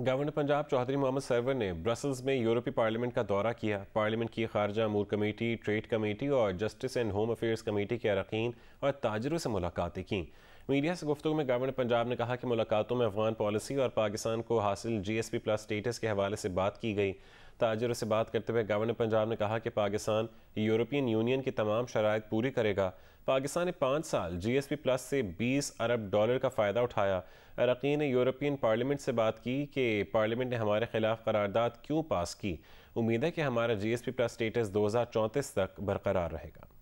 governor Punjab Chaudhry Mohammad Sarwar ने Brussels में यूरोपीय पार्लियामेंट का दौरा किया पार्लियामेंट की खारजा अमूर कमेटी ट्रेड कमेटी और justice and home affairs committee के अरकान और ताजरों से मुलाकातें कं मीडिया से गुफ्तु में गवर्नर पंजाब ने कहा कि मुलाकातों में अफगान पॉलिसी और पाकिस्तान को हासिल G S P plus status के हवाले से बात की गई ताजरों से बात करते हुए गवर्नर पंजाब ने कहा कि पाकिस्तान यूरोपियन यूनियन की तमाम शराय पूरी करेगा पाकिस्तान ने पाँच साल जीएसपी प्लस से 20 अरब डॉलर का फ़ायदा उठाया अरकी ने यूरोपियन पार्लियामेंट से बात की कि पार्लियामेंट ने हमारे खिलाफ करारदादा क्यों पास की उम्मीद है कि हमारा पी प्लस स्टेटस दो तक बरकरार रहेगा